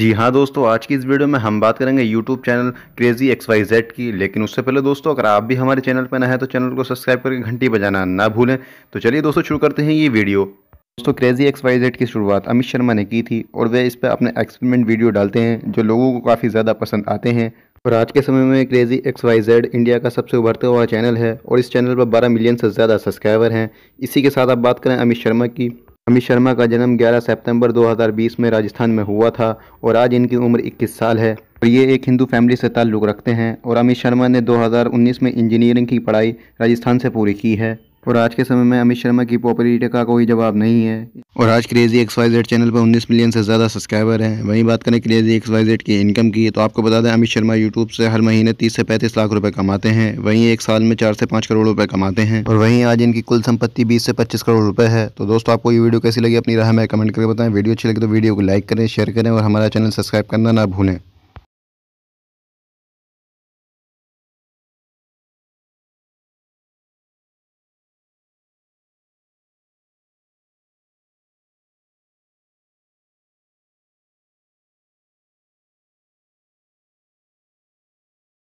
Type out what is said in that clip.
जी हाँ दोस्तों आज की इस वीडियो में हम बात करेंगे YouTube channel crazy X Y Z की लेकिन उससे पहले दोस्तों अगर आप भी हमारे चैनल पर नए हैं तो चैनल को सब्सक्राइब करके घंटी बजाना ना भूलें तो चलिए दोस्तों शुरू करते हैं ये वीडियो दोस्तों क्रेजी एक्स वाई जेड की शुरुआत अमित शर्मा ने की थी और वे इस पर अपने एक्सपेरिमेंट वीडियो डालते हैं जो लोगों को काफ़ी ज़्यादा पसंद आते हैं और आज के समय में crazy X Y Z India का सबसे उभरता हुआ चैनल है और इस चैनल पर 12 मिलियन से ज़्यादा सब्सक्राइबर हैं इसी के साथ आप बात करें अमित शर्मा की अमित शर्मा का जन्म 11 सितंबर 2020 में राजस्थान में हुआ था और आज इनकी उम्र 21 साल है और ये एक हिंदू फैमिली से ताल्लुक़ रखते हैं और अमित शर्मा ने 2019 में इंजीनियरिंग की पढ़ाई राजस्थान से पूरी की है और आज के समय में अमित शर्मा की पॉपुलरिटी का कोई जवाब नहीं है और आज crazy X Y Z channel पर 19 मिलियन से ज़्यादा सब्सक्राइबर हैं वहीं बात करें क्रेजी एक्स वाई जेड की इनकम की तो आपको बता दें अमित शर्मा यूट्यूब से हर महीने 30 से 35 लाख रुपए कमाते हैं वहीं एक साल में चार से पाँच करोड़ रुपये कमाते हैं और वहीं आज इनकी कुल संपत्ति बीस से पच्चीस करोड़ रुपये है तो दोस्तों आपको ये वीडियो कैसी लगी अपनी राह में कमेंट करके बताएं वीडियो अच्छी लगी तो वीडियो को लाइक करें शेयर करें और हमारा चैनल सब्सक्राइब करना ना भूलें